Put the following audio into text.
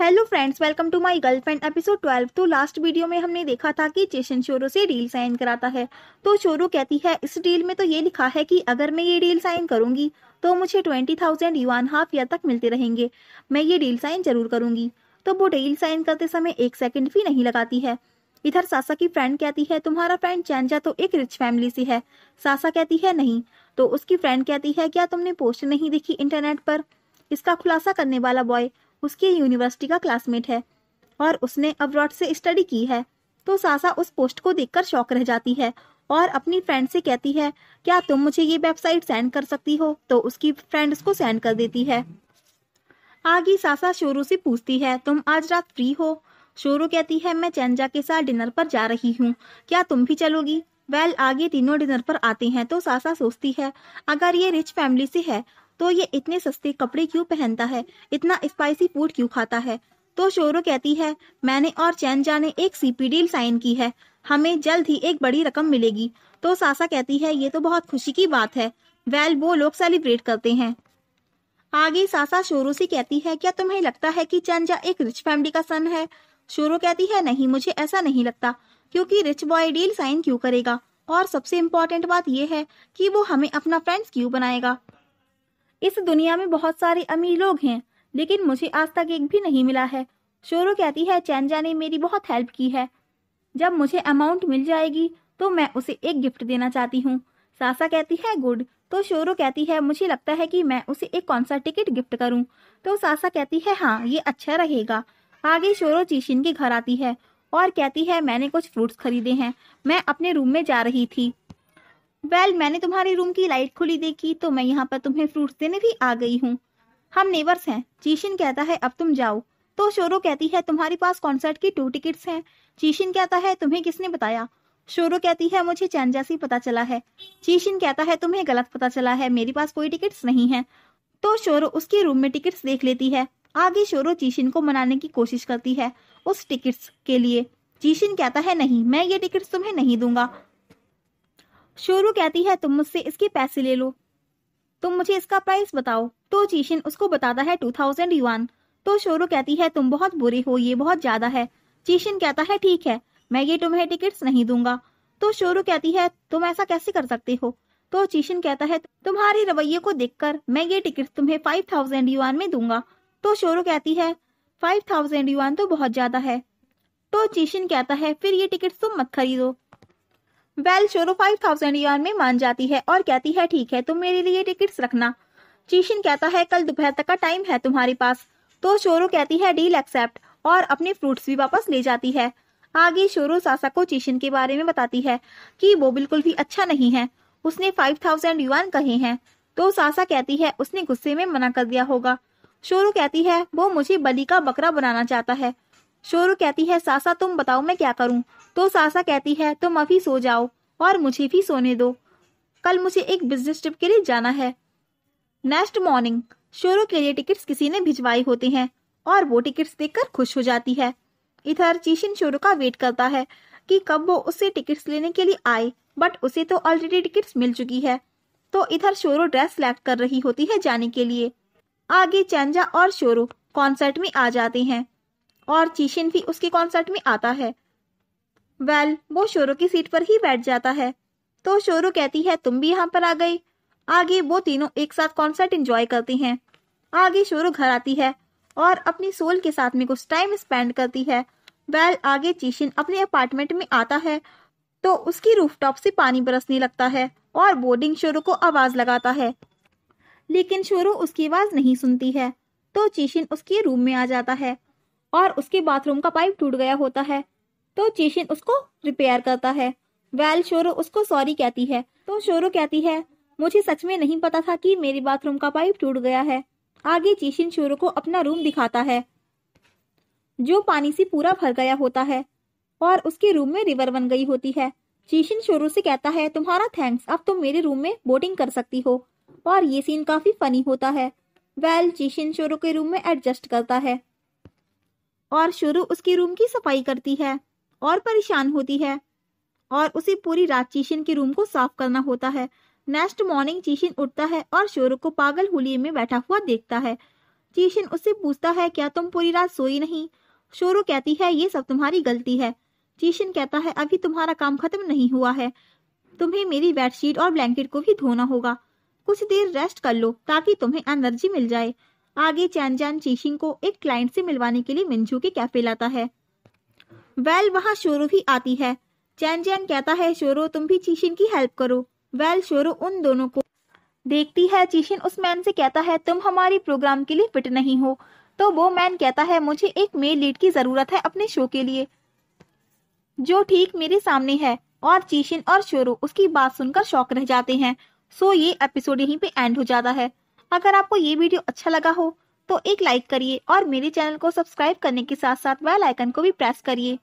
hello friends welcome to my girlfriend episode 12 तो last video में हमने देखा था कि चेशन शोरो से रील साइन कराता है तो शोरो कहती है इस डील में तो ये लिखा है कि अगर मैं ये डील साइन करूंगी तो मुझे twenty thousand yuan half year तक मिलते रहेंगे मैं ये डील साइन जरूर करूंगी तो वो डील साइन करते समय एक सेकेंड भी नहीं लगाती है इधर सासा की फ्रेंड कहती है तुम्हारा फ्रेंड चैनजा तो एक रिच फैमिली से है सासा कहती है नहीं तो उसकी फ्रेंड कहती है क्या तुमने पोस्ट नहीं देखी इंटरनेट पर इसका खुलासा करने वाला बॉय उसकी यूनिवर्सिटी का क्लासमेट है और उसने अब्रॉड से स्टडी की है तो सासा उस पोस्ट को देखकर शौक रह जाती है और अपनी फ्रेंड से कहती है क्या तुम मुझे ये वेबसाइट सेंड कर सकती हो तो उसकी फ्रेंड उसको सेंड कर देती है आगे सासा शोरू से पूछती है तुम आज रात फ्री हो शोरू कहती है मैं चैनजा के साथ डिनर पर जा रही हूँ क्या तुम भी चलोगी वेल आगे तीनों डिनर पर आते हैं तो सासा सोचती है अगर ये रिच फैमिली से है तो ये इतने सस्ते कपड़े क्यों पहनता है इतना स्पाइसी फूड क्यों खाता है तो शोरो कहती है मैंने और चैन ने एक सीपी डील साइन की है हमें जल्द ही एक बड़ी रकम मिलेगी तो सासा कहती है ये तो बहुत खुशी की बात है वेल वो लोग सेलिब्रेट करते हैं आगे सासा शोरू से कहती है क्या तुम्हें लगता है कि चैनजा एक रिच फैमिली का सन है शोरू कहती है नहीं मुझे ऐसा नहीं लगता क्योंकि रिच बॉय डील साइन क्यों करेगा और सबसे इम्पोर्टेंट बात यह है कि वो हमें अपना फ्रेंड्स क्यों बनाएगा इस दुनिया में बहुत सारे अमीर लोग हैं लेकिन मुझे आज तक एक भी नहीं मिला है शोरो कहती है चैनजा ने मेरी बहुत हेल्प की है जब मुझे अमाउंट मिल जाएगी तो मैं उसे एक गिफ्ट देना चाहती हूँ सासा कहती है गुड तो शोरो कहती है मुझे लगता है कि मैं उसे एक कॉन्सर्ट टिकट गिफ्ट करूँ तो सासा कहती है हाँ ये अच्छा रहेगा आगे शोरो चीशिन के घर आती है और कहती है मैंने कुछ फ्रूट्स खरीदे हैं मैं अपने रूम में जा रही थी वेल well, मैंने तुम्हारे रूम की लाइट खुली देखी तो मैं यहाँ पर तुम्हें फ्रूट्स देने भी आ गई हूँ हम नेवर्स हैं चीशिन कहता है अब तुम जाओ तो शोरो कहती है तुम्हारे पास कॉन्सर्ट की टू टिकट्स हैं चीशिन कहता है तुम्हें किसने बताया शोरो कहती है मुझे चैन जैसी पता चला है चीशिन कहता है तुम्हें गलत पता चला है मेरे पास कोई टिकट्स नहीं है तो शोरो उसके रूम में टिकट्स देख लेती है आगे शोरो चीशिन को मनाने की कोशिश करती है उस टिकट्स के लिए चीशिन कहता है नहीं मैं ये टिकट्स तुम्हें नहीं दूंगा शोरू कहती है तुम मुझसे इसके पैसे ले लो तुम मुझे इसका प्राइस बताओ तो चीशिन उसको बताता है टू थाउजेंड युआन तो शोरू कहती है तुम बहुत बुरे हो ये बहुत ज्यादा है चीशिन कहता है ठीक है मैं ये तुम्हें टिकट्स नहीं दूंगा तो शोरू कहती है तुम ऐसा कैसे कर सकते हो तो चीशिन कहता है तुम्हारे रवैये को देखकर मैं ये टिकट तुम्हें फाइव थाउजेंड युआन में दूंगा तो शोरू कहती है फाइव थाउजेंड युआन तो बहुत ज्यादा है तो चीशिन कहता है फिर ये टिकट तुम मत खरीदो वेल शोरो फाइव थाउजेंड ईआर में मान जाती है और कहती है ठीक है तुम मेरे लिए टिकट्स रखना चीशिन कहता है कल दोपहर तक का टाइम है तुम्हारे पास तो शोरो कहती है डील एक्सेप्ट और अपने फ्रूट्स भी वापस ले जाती है आगे शोरो सासा को चीशिन के बारे में बताती है कि वो बिल्कुल भी अच्छा नहीं है उसने फाइव थाउजेंड युआन कहे हैं तो सासा कहती है उसने गुस्से में मना कर दिया होगा शोरो कहती है वो मुझे बलि का बकरा बनाना चाहता है शोरू कहती है सासा तुम बताओ मैं क्या करूं तो सासा कहती है तुम अभी सो जाओ और मुझे भी सोने दो कल मुझे एक बिजनेस ट्रिप के लिए जाना है नेक्स्ट मॉर्निंग शोरू के लिए टिकट्स किसी ने भिजवाई होती हैं और वो टिकट्स देखकर खुश हो जाती है इधर चीशिन शोरू का वेट करता है कि कब वो उससे टिकट्स लेने के लिए आए बट उसे तो ऑलरेडी टिकट्स मिल चुकी है तो इधर शोरू ड्रेस सेलेक्ट कर रही होती है जाने के लिए आगे चैंजा और शोरू कॉन्सर्ट में आ जाते हैं और चीशिन भी उसके कॉन्सर्ट में आता है वेल well, वो शोरू की सीट पर ही बैठ जाता है तो शोरू कहती है तुम भी यहाँ पर आ गई आगे वो तीनों एक साथ कॉन्सर्ट इंजॉय करती हैं आगे शोरू घर आती है और अपनी सोल के साथ में कुछ टाइम स्पेंड करती है वेल well, आगे चीशिन अपने अपार्टमेंट में आता है तो उसकी रूफटॉप से पानी बरसने लगता है और बोर्डिंग शोरू को आवाज लगाता है लेकिन शोरू उसकी आवाज नहीं सुनती है तो चीशिन उसके रूम में आ जाता है और उसके बाथरूम का पाइप टूट गया होता है तो चीशिन उसको रिपेयर करता है वैल शोरो उसको सॉरी कहती है तो शोरो कहती है मुझे सच में नहीं पता था कि मेरे बाथरूम का पाइप टूट गया है आगे चीशिन शोरो को अपना रूम दिखाता है जो पानी से पूरा भर गया होता है और उसके रूम में रिवर बन गई होती है चीशिन शोरू से कहता है तुम्हारा थैंक्स अब तुम मेरे रूम में बोटिंग कर सकती हो और ये सीन काफी फनी होता है वेल चीशिन शोरो के रूम में एडजस्ट करता है और शुरू उसके रूम की सफाई करती है और परेशान होती है और उसे पूरी रात चीशन के रूम को साफ करना होता है नेक्स्ट मॉर्निंग चीशन उठता है और शोरू को पागल हुलिये में बैठा हुआ देखता है चीशन उससे पूछता है क्या तुम पूरी रात सोई नहीं शोरू कहती है ये सब तुम्हारी गलती है चीशन कहता है अभी तुम्हारा काम खत्म नहीं हुआ है तुम्हें मेरी बेडशीट और ब्लैंकेट को भी धोना होगा कुछ देर रेस्ट कर लो ताकि तुम्हें एनर्जी मिल जाए आगे चैनजान चीशिंग को एक क्लाइंट से मिलवाने के लिए मिंजू के कैफे लाता है वेल वहाँ शोरू भी आती है चैनजान कहता है शोरो तुम भी चीशिन की हेल्प करो वेल शोरो उन दोनों को देखती है चीशिन उस मैन से कहता है तुम हमारी प्रोग्राम के लिए फिट नहीं हो तो वो मैन कहता है मुझे एक मेल लीड की जरूरत है अपने शो के लिए जो ठीक मेरे सामने है और चीशिन और शोरो उसकी बात सुनकर शौक रह जाते हैं सो ये एपिसोड यहीं पे एंड हो जाता है अगर आपको ये वीडियो अच्छा लगा हो तो एक लाइक करिए और मेरे चैनल को सब्सक्राइब करने के साथ साथ बेल आइकन को भी प्रेस करिए